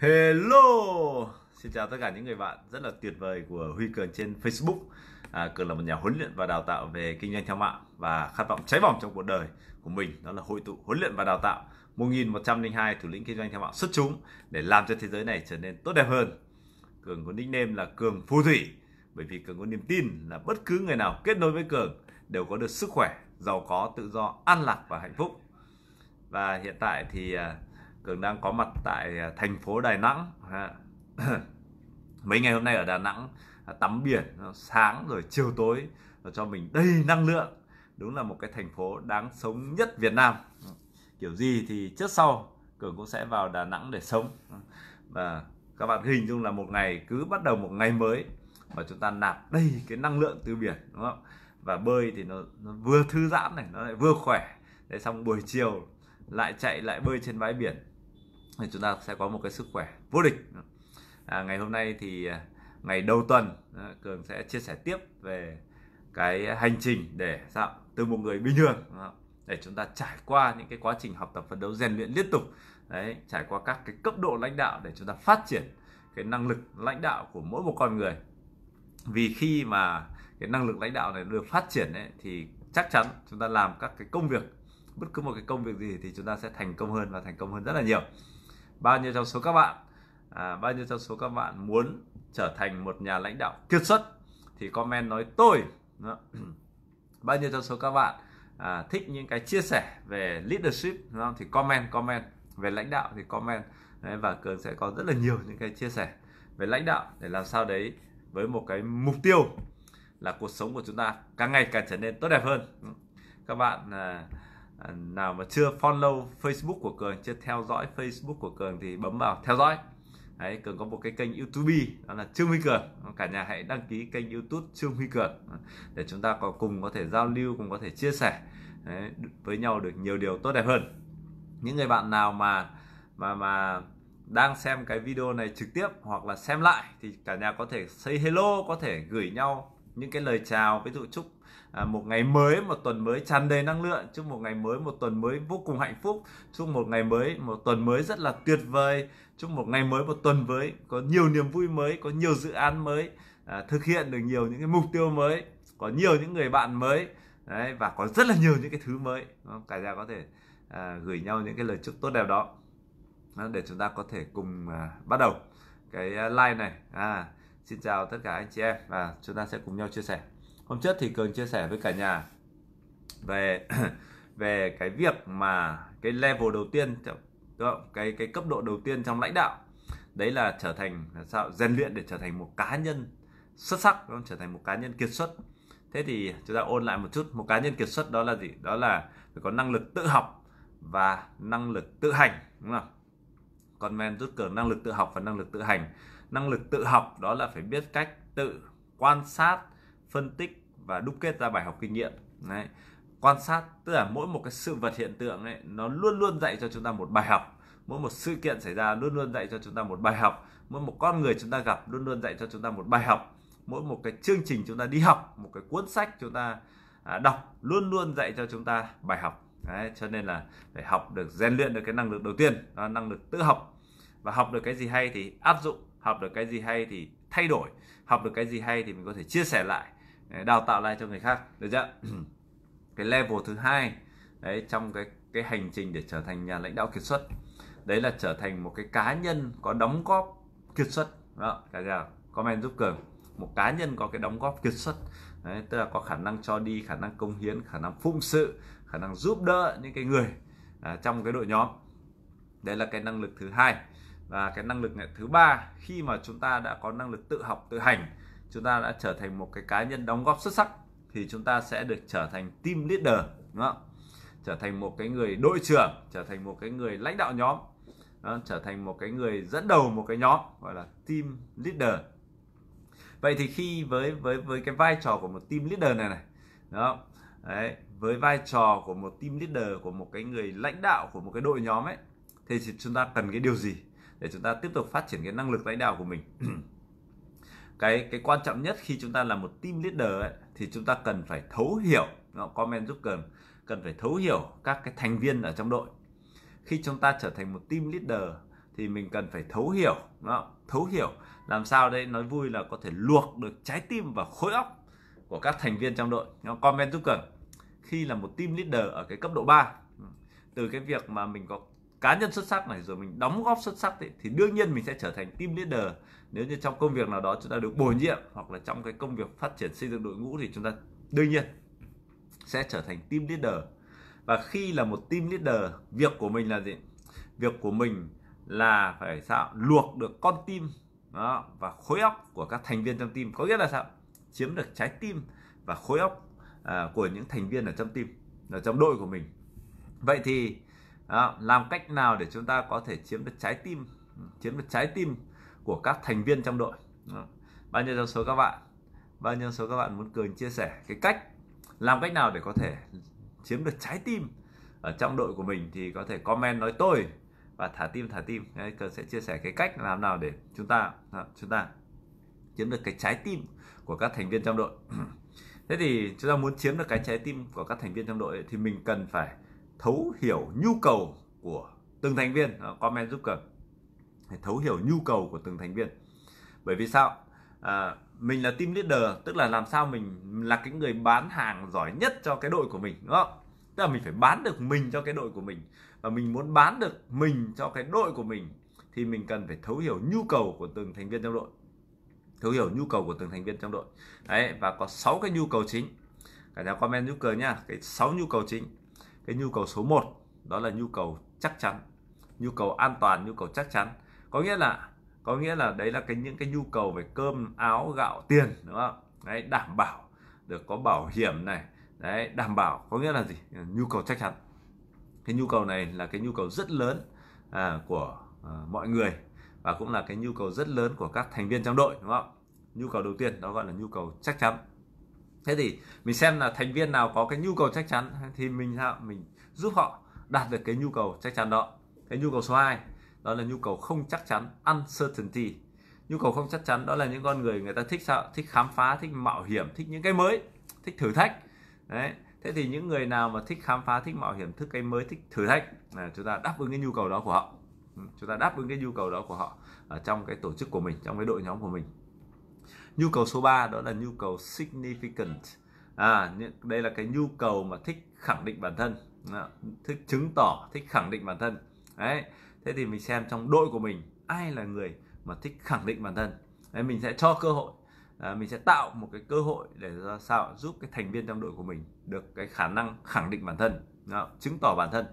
Hello Xin chào tất cả những người bạn rất là tuyệt vời của Huy Cường trên Facebook à, Cường là một nhà huấn luyện và đào tạo về kinh doanh theo mạng và khát vọng cháy bỏng trong cuộc đời của mình đó là hội tụ huấn luyện và đào tạo 1102 thủ lĩnh kinh doanh theo mạng xuất chúng để làm cho thế giới này trở nên tốt đẹp hơn Cường có nickname là Cường Phù Thủy bởi vì Cường có niềm tin là bất cứ người nào kết nối với Cường đều có được sức khỏe, giàu có, tự do, an lạc và hạnh phúc và hiện tại thì uh, cường đang có mặt tại à, thành phố đà nẵng mấy ngày hôm nay ở đà nẵng à, tắm biển à, sáng rồi chiều tối cho mình đầy năng lượng đúng là một cái thành phố đáng sống nhất việt nam kiểu gì thì trước sau cường cũng sẽ vào đà nẵng để sống và các bạn hình dung là một ngày cứ bắt đầu một ngày mới mà chúng ta nạp đầy cái năng lượng từ biển đúng không và bơi thì nó, nó vừa thư giãn này nó lại vừa khỏe để xong buổi chiều lại chạy lại bơi trên bãi biển thì chúng ta sẽ có một cái sức khỏe vô địch à, ngày hôm nay thì à, ngày đầu tuần à, cường sẽ chia sẻ tiếp về cái hành trình để sao từ một người bình thường để chúng ta trải qua những cái quá trình học tập phấn đấu rèn luyện liên tục đấy trải qua các cái cấp độ lãnh đạo để chúng ta phát triển cái năng lực lãnh đạo của mỗi một con người vì khi mà cái năng lực lãnh đạo này được phát triển ấy, thì chắc chắn chúng ta làm các cái công việc bất cứ một cái công việc gì thì chúng ta sẽ thành công hơn và thành công hơn rất là nhiều bao nhiêu trong số các bạn à, bao nhiêu trong số các bạn muốn trở thành một nhà lãnh đạo kiệt xuất thì comment nói tôi Đó. bao nhiêu trong số các bạn à, thích những cái chia sẻ về leadership đúng thì comment comment về lãnh đạo thì comment đấy, và cường sẽ có rất là nhiều những cái chia sẻ về lãnh đạo để làm sao đấy với một cái mục tiêu là cuộc sống của chúng ta càng ngày càng trở nên tốt đẹp hơn các bạn à, À, nào mà chưa follow Facebook của Cường chưa theo dõi Facebook của Cường thì bấm vào theo dõi Đấy, Cường có một cái kênh YouTube đó là Trương Huy Cường cả nhà hãy đăng ký kênh YouTube Trương Huy Cường à, để chúng ta có cùng có thể giao lưu cùng có thể chia sẻ đấy, với nhau được nhiều điều tốt đẹp hơn những người bạn nào mà mà mà đang xem cái video này trực tiếp hoặc là xem lại thì cả nhà có thể say hello có thể gửi nhau những cái lời chào ví dụ chúc À, một ngày mới một tuần mới tràn đầy năng lượng chúc một ngày mới một tuần mới vô cùng hạnh phúc chúc một ngày mới một tuần mới rất là tuyệt vời chúc một ngày mới một tuần mới có nhiều niềm vui mới có nhiều dự án mới à, thực hiện được nhiều những cái mục tiêu mới có nhiều những người bạn mới đấy, và có rất là nhiều những cái thứ mới cả nhà có thể à, gửi nhau những cái lời chúc tốt đẹp đó để chúng ta có thể cùng à, bắt đầu cái à, like này à, xin chào tất cả anh chị em và chúng ta sẽ cùng nhau chia sẻ hôm trước thì cường chia sẻ với cả nhà về về cái việc mà cái level đầu tiên đúng không? cái cái cấp độ đầu tiên trong lãnh đạo đấy là trở thành là sao rèn luyện để trở thành một cá nhân xuất sắc đúng không? trở thành một cá nhân kiệt xuất thế thì chúng ta ôn lại một chút một cá nhân kiệt xuất đó là gì đó là phải có năng lực tự học và năng lực tự hành đúng không con men rút cường năng lực tự học và năng lực tự hành năng lực tự học đó là phải biết cách tự quan sát phân tích và đúc kết ra bài học kinh nghiệm đấy quan sát tức là mỗi một cái sự vật hiện tượng ấy nó luôn luôn dạy cho chúng ta một bài học mỗi một sự kiện xảy ra luôn luôn dạy cho chúng ta một bài học mỗi một con người chúng ta gặp luôn luôn dạy cho chúng ta một bài học mỗi một cái chương trình chúng ta đi học một cái cuốn sách chúng ta à, đọc luôn luôn dạy cho chúng ta bài học Đấy, cho nên là phải học được rèn luyện được cái năng lực đầu tiên đó là năng lực tự học và học được cái gì hay thì áp dụng học được cái gì hay thì thay đổi học được cái gì hay thì mình có thể chia sẻ lại đào tạo lại cho người khác được chưa cái level thứ hai đấy trong cái cái hành trình để trở thành nhà lãnh đạo kiệt xuất đấy là trở thành một cái cá nhân có đóng góp kiệt xuất đó cả nhà comment giúp cường một cá nhân có cái đóng góp kiệt xuất đấy, tức là có khả năng cho đi khả năng công hiến khả năng phụng sự khả năng giúp đỡ những cái người à, trong cái đội nhóm đấy là cái năng lực thứ hai và cái năng lực thứ ba khi mà chúng ta đã có năng lực tự học tự hành chúng ta đã trở thành một cái cá nhân đóng góp xuất sắc thì chúng ta sẽ được trở thành team leader đúng không trở thành một cái người đội trưởng trở thành một cái người lãnh đạo nhóm đó, trở thành một cái người dẫn đầu một cái nhóm gọi là team leader vậy thì khi với với với cái vai trò của một team leader này này đó đấy, với vai trò của một team leader của một cái người lãnh đạo của một cái đội nhóm ấy thì chúng ta cần cái điều gì để chúng ta tiếp tục phát triển cái năng lực lãnh đạo của mình cái cái quan trọng nhất khi chúng ta là một team leader ấy, thì chúng ta cần phải thấu hiểu comment giúp cần cần phải thấu hiểu các cái thành viên ở trong đội khi chúng ta trở thành một team leader thì mình cần phải thấu hiểu đó, thấu hiểu làm sao đây nói vui là có thể luộc được trái tim và khối óc của các thành viên trong đội nó comment giúp cần khi là một team leader ở cái cấp độ 3 từ cái việc mà mình có cá nhân xuất sắc này rồi mình đóng góp xuất sắc thì, thì đương nhiên mình sẽ trở thành team leader nếu như trong công việc nào đó chúng ta được bổ nhiệm hoặc là trong cái công việc phát triển xây dựng đội ngũ thì chúng ta đương nhiên sẽ trở thành team leader và khi là một team leader việc của mình là gì việc của mình là phải sao luộc được con tim đó, và khối óc của các thành viên trong team có nghĩa là sao chiếm được trái tim và khối óc à, của những thành viên ở trong team ở trong đội của mình vậy thì đó, làm cách nào để chúng ta có thể chiếm được trái tim chiếm được trái tim của các thành viên trong đội Đó. bao nhiêu trong số các bạn bao nhiêu số các bạn muốn cường chia sẻ cái cách làm cách nào để có thể chiếm được trái tim ở trong đội của mình thì có thể comment nói tôi và thả tim thả tim Đấy, cường sẽ chia sẻ cái cách làm nào để chúng ta chúng ta chiếm được cái trái tim của các thành viên trong đội thế thì chúng ta muốn chiếm được cái trái tim của các thành viên trong đội thì mình cần phải thấu hiểu nhu cầu của từng thành viên comment giúp cờ để thấu hiểu nhu cầu của từng thành viên bởi vì sao à, mình là team leader tức là làm sao mình là cái người bán hàng giỏi nhất cho cái đội của mình đúng không tức là mình phải bán được mình cho cái đội của mình và mình muốn bán được mình cho cái đội của mình thì mình cần phải thấu hiểu nhu cầu của từng thành viên trong đội thấu hiểu nhu cầu của từng thành viên trong đội đấy và có 6 cái nhu cầu chính cả nhà comment giúp cờ nhá cái 6 nhu cầu chính cái nhu cầu số 1 đó là nhu cầu chắc chắn nhu cầu an toàn nhu cầu chắc chắn có nghĩa là có nghĩa là đấy là cái những cái nhu cầu về cơm áo gạo tiền đúng không đấy đảm bảo được có bảo hiểm này đấy đảm bảo có nghĩa là gì nhu cầu chắc chắn cái nhu cầu này là cái nhu cầu rất lớn à, của à, mọi người và cũng là cái nhu cầu rất lớn của các thành viên trong đội đúng không nhu cầu đầu tiên đó gọi là nhu cầu chắc chắn thế thì mình xem là thành viên nào có cái nhu cầu chắc chắn thì mình sao mình giúp họ đạt được cái nhu cầu chắc chắn đó cái nhu cầu số 2 đó là nhu cầu không chắc chắn uncertainty nhu cầu không chắc chắn đó là những con người người ta thích sao thích khám phá thích mạo hiểm thích những cái mới thích thử thách đấy thế thì những người nào mà thích khám phá thích mạo hiểm thích cái mới thích thử thách là chúng ta đáp ứng cái nhu cầu đó của họ ừ, chúng ta đáp ứng cái nhu cầu đó của họ ở trong cái tổ chức của mình trong cái đội nhóm của mình nhu cầu số 3 đó là nhu cầu significant à đây là cái nhu cầu mà thích khẳng định bản thân à, thích chứng tỏ thích khẳng định bản thân đấy thế thì mình xem trong đội của mình ai là người mà thích khẳng định bản thân đấy, mình sẽ cho cơ hội à, mình sẽ tạo một cái cơ hội để ra sao giúp cái thành viên trong đội của mình được cái khả năng khẳng định bản thân đó, chứng tỏ bản thân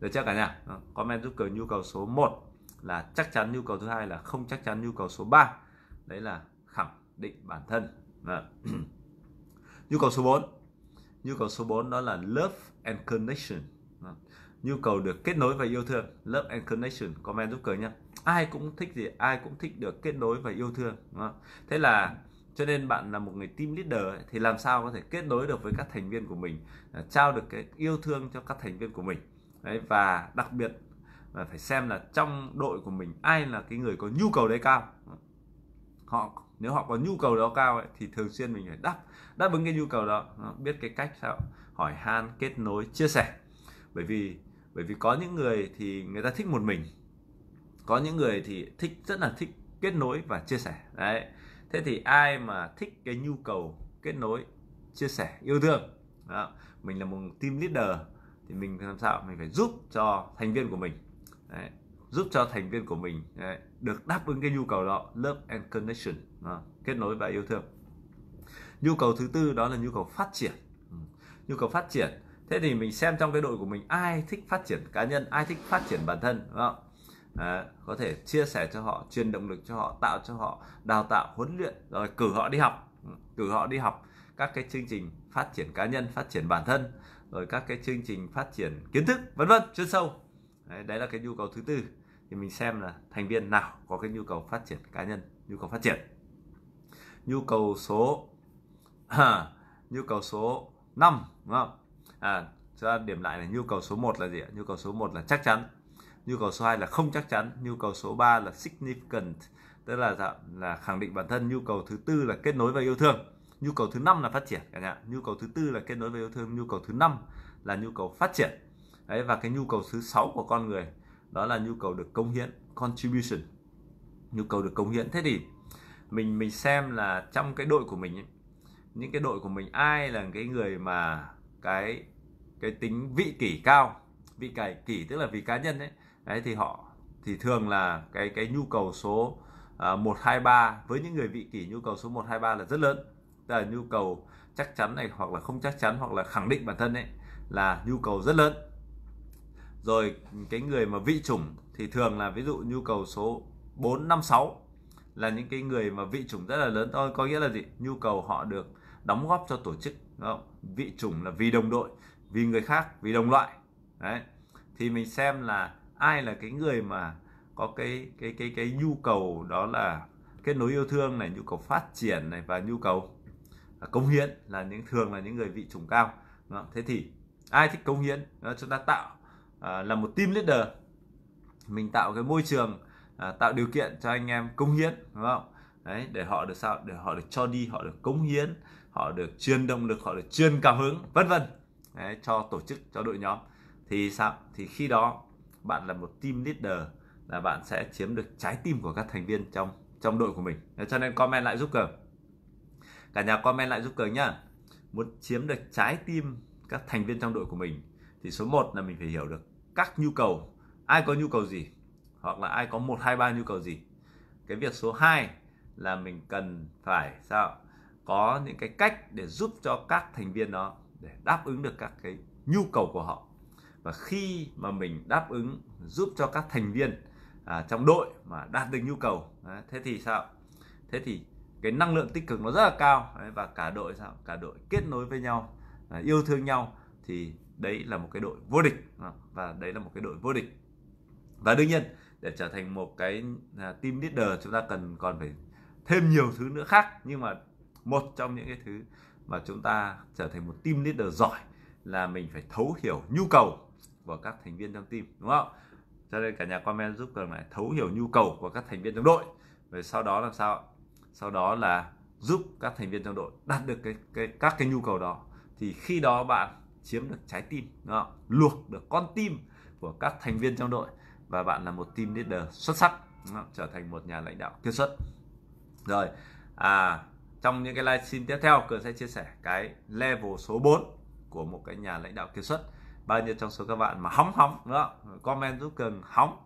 được chưa cả nhà đó, comment giúp cầu nhu cầu số 1 là chắc chắn nhu cầu thứ hai là không chắc chắn nhu cầu số 3 đấy là khẳng định bản thân vâng. nhu cầu số 4 nhu cầu số 4 đó là love and connection vâng. nhu cầu được kết nối và yêu thương love and connection comment giúp cười nhé ai cũng thích gì ai cũng thích được kết nối và yêu thương vâng. thế là cho nên bạn là một người team leader ấy, thì làm sao có thể kết nối được với các thành viên của mình à, trao được cái yêu thương cho các thành viên của mình đấy và đặc biệt là phải xem là trong đội của mình ai là cái người có nhu cầu đấy cao họ nếu họ có nhu cầu đó cao ấy, thì thường xuyên mình phải đáp đáp ứng cái nhu cầu đó biết cái cách sao hỏi han kết nối chia sẻ bởi vì bởi vì có những người thì người ta thích một mình có những người thì thích rất là thích kết nối và chia sẻ đấy thế thì ai mà thích cái nhu cầu kết nối chia sẻ yêu thương đó. mình là một team leader thì mình làm sao mình phải giúp cho thành viên của mình đấy giúp cho thành viên của mình đấy, được đáp ứng cái nhu cầu đó love and connection đó, kết nối và yêu thương nhu cầu thứ tư đó là nhu cầu phát triển ừ, nhu cầu phát triển thế thì mình xem trong cái đội của mình ai thích phát triển cá nhân ai thích phát triển bản thân đúng À, có thể chia sẻ cho họ truyền động lực cho họ tạo cho họ đào tạo huấn luyện rồi cử họ đi học ừ, cử họ đi học các cái chương trình phát triển cá nhân phát triển bản thân rồi các cái chương trình phát triển kiến thức vân vân chuyên sâu đấy, đấy là cái nhu cầu thứ tư thì mình xem là thành viên nào có cái nhu cầu phát triển cá nhân nhu cầu phát triển nhu cầu số à, nhu cầu số 5 đúng không à cho điểm lại là nhu cầu số 1 là gì nhu cầu số 1 là chắc chắn nhu cầu số 2 là không chắc chắn nhu cầu số 3 là significant tức là là khẳng định bản thân nhu cầu thứ tư là kết nối và yêu thương nhu cầu thứ năm là phát triển cả nhà nhu cầu thứ tư là kết nối và yêu thương nhu cầu thứ năm là nhu cầu phát triển đấy và cái nhu cầu thứ sáu của con người đó là nhu cầu được công hiến contribution nhu cầu được công hiến thế thì mình mình xem là trong cái đội của mình ấy, những cái đội của mình ai là cái người mà cái cái tính vị kỷ cao vị kỷ kỷ tức là vì cá nhân ấy đấy thì họ thì thường là cái cái nhu cầu số à, một hai ba với những người vị kỷ nhu cầu số một hai ba là rất lớn tức là nhu cầu chắc chắn này hoặc là không chắc chắn hoặc là khẳng định bản thân ấy là nhu cầu rất lớn rồi cái người mà vị chủng thì thường là ví dụ nhu cầu số 4, 5, 6 là những cái người mà vị chủng rất là lớn thôi có nghĩa là gì nhu cầu họ được đóng góp cho tổ chức đúng không? vị chủng là vì đồng đội vì người khác vì đồng loại đấy thì mình xem là ai là cái người mà có cái cái cái cái nhu cầu đó là kết nối yêu thương này nhu cầu phát triển này và nhu cầu à, cống hiến là những thường là những người vị chủng cao đúng không? thế thì ai thích cống hiến đó, chúng ta tạo À, là một team leader mình tạo cái môi trường à, tạo điều kiện cho anh em cống hiến đúng không đấy để họ được sao để họ được cho đi họ được cống hiến họ được truyền động lực họ được truyền cảm hứng vân vân đấy, cho tổ chức cho đội nhóm thì sao thì khi đó bạn là một team leader là bạn sẽ chiếm được trái tim của các thành viên trong trong đội của mình cho nên comment lại giúp cờ cả nhà comment lại giúp cờ nhá muốn chiếm được trái tim các thành viên trong đội của mình thì số 1 là mình phải hiểu được các nhu cầu ai có nhu cầu gì hoặc là ai có một hai ba nhu cầu gì cái việc số 2 là mình cần phải sao có những cái cách để giúp cho các thành viên đó để đáp ứng được các cái nhu cầu của họ và khi mà mình đáp ứng giúp cho các thành viên à, trong đội mà đạt được nhu cầu đấy, thế thì sao thế thì cái năng lượng tích cực nó rất là cao đấy, và cả đội sao cả đội kết nối với nhau à, yêu thương nhau thì đấy là một cái đội vô địch vâng, và đấy là một cái đội vô địch và đương nhiên để trở thành một cái à, team leader chúng ta cần còn phải thêm nhiều thứ nữa khác nhưng mà một trong những cái thứ mà chúng ta trở thành một team leader giỏi là mình phải thấu hiểu nhu cầu của các thành viên trong team đúng không cho nên cả nhà comment giúp cần lại thấu hiểu nhu cầu của các thành viên trong đội rồi sau đó làm sao sau đó là giúp các thành viên trong đội đạt được cái, cái các cái nhu cầu đó thì khi đó bạn chiếm được trái tim đúng không? luộc được con tim của các thành viên trong đội và bạn là một team leader xuất sắc đúng không? trở thành một nhà lãnh đạo kiệt xuất rồi à trong những cái livestream tiếp theo cường sẽ chia sẻ cái level số 4 của một cái nhà lãnh đạo kiệt xuất bao nhiêu trong số các bạn mà hóng hóng nữa comment giúp cường hóng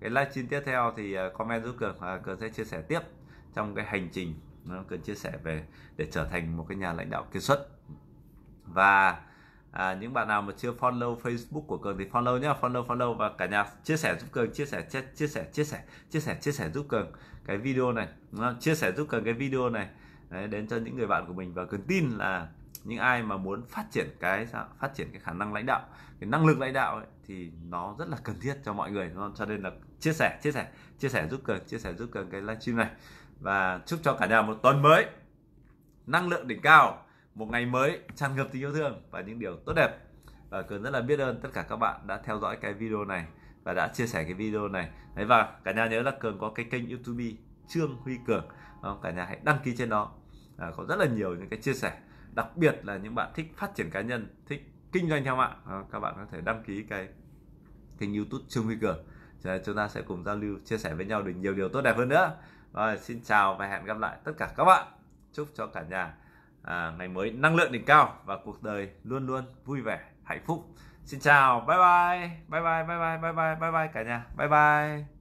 cái livestream tiếp theo thì à, comment giúp cường và cường sẽ chia sẻ tiếp trong cái hành trình nó cường chia sẻ về để trở thành một cái nhà lãnh đạo kiệt xuất và à, những bạn nào mà chưa follow Facebook của cường thì follow nhé, follow follow và cả nhà chia sẻ giúp cường chia sẻ chia, chia sẻ chia sẻ chia sẻ chia sẻ giúp cường cái video này chia sẻ giúp cường cái video này Đấy, đến cho những người bạn của mình và cường tin là những ai mà muốn phát triển cái phát triển cái khả năng lãnh đạo cái năng lực lãnh đạo ấy, thì nó rất là cần thiết cho mọi người đúng cho nên là chia sẻ chia sẻ chia sẻ giúp cường chia sẻ giúp cường cái livestream này và chúc cho cả nhà một tuần mới năng lượng đỉnh cao một ngày mới tràn ngập tình yêu thương và những điều tốt đẹp và cường rất là biết ơn tất cả các bạn đã theo dõi cái video này và đã chia sẻ cái video này đấy và cả nhà nhớ là cường có cái kênh youtube trương huy cường cả nhà hãy đăng ký trên đó à, có rất là nhiều những cái chia sẻ đặc biệt là những bạn thích phát triển cá nhân thích kinh doanh theo mạng à, các bạn có thể đăng ký cái kênh youtube trương huy cường Rồi chúng ta sẽ cùng giao lưu chia sẻ với nhau được nhiều điều tốt đẹp hơn nữa rồi xin chào và hẹn gặp lại tất cả các bạn chúc cho cả nhà à, ngày mới năng lượng đỉnh cao và cuộc đời luôn luôn vui vẻ hạnh phúc xin chào bye bye bye bye bye bye bye bye bye cả nhà bye bye